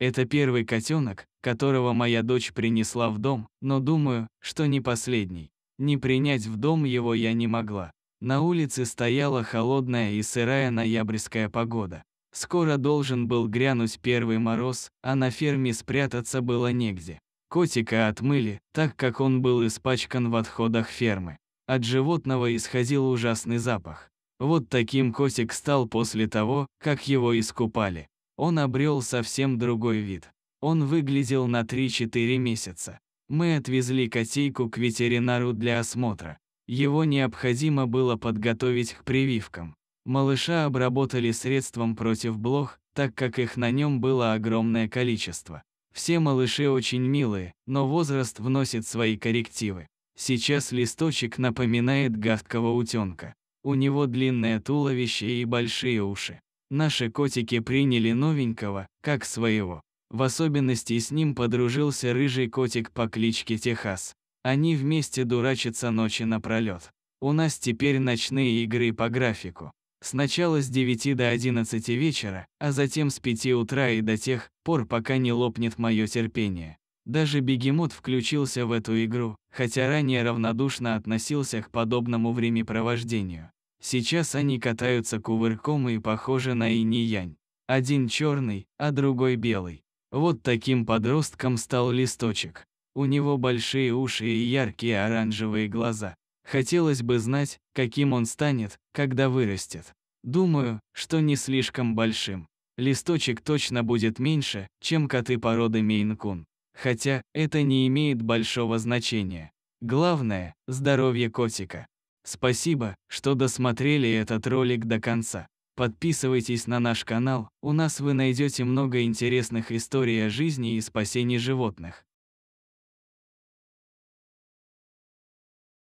Это первый котенок, которого моя дочь принесла в дом, но думаю, что не последний. Не принять в дом его я не могла. На улице стояла холодная и сырая ноябрьская погода. Скоро должен был грянуть первый мороз, а на ферме спрятаться было негде. Котика отмыли, так как он был испачкан в отходах фермы. От животного исходил ужасный запах. Вот таким котик стал после того, как его искупали он обрел совсем другой вид. Он выглядел на 3-4 месяца. Мы отвезли котейку к ветеринару для осмотра. Его необходимо было подготовить к прививкам. Малыша обработали средством против блох, так как их на нем было огромное количество. Все малыши очень милые, но возраст вносит свои коррективы. Сейчас листочек напоминает гадкого утенка. У него длинное туловище и большие уши. Наши котики приняли новенького, как своего. В особенности с ним подружился рыжий котик по кличке Техас. Они вместе дурачатся ночи напролет. У нас теперь ночные игры по графику. Сначала с 9 до 11 вечера, а затем с 5 утра и до тех пор, пока не лопнет мое терпение. Даже бегемот включился в эту игру, хотя ранее равнодушно относился к подобному времяпровождению. Сейчас они катаются кувырком и похожи на инь-янь. Один черный, а другой белый. Вот таким подростком стал листочек. У него большие уши и яркие оранжевые глаза. Хотелось бы знать, каким он станет, когда вырастет. Думаю, что не слишком большим. Листочек точно будет меньше, чем коты породы Мейн-кун. Хотя, это не имеет большого значения. Главное – здоровье котика. Спасибо, что досмотрели этот ролик до конца. Подписывайтесь на наш канал, у нас вы найдете много интересных историй о жизни и спасении животных.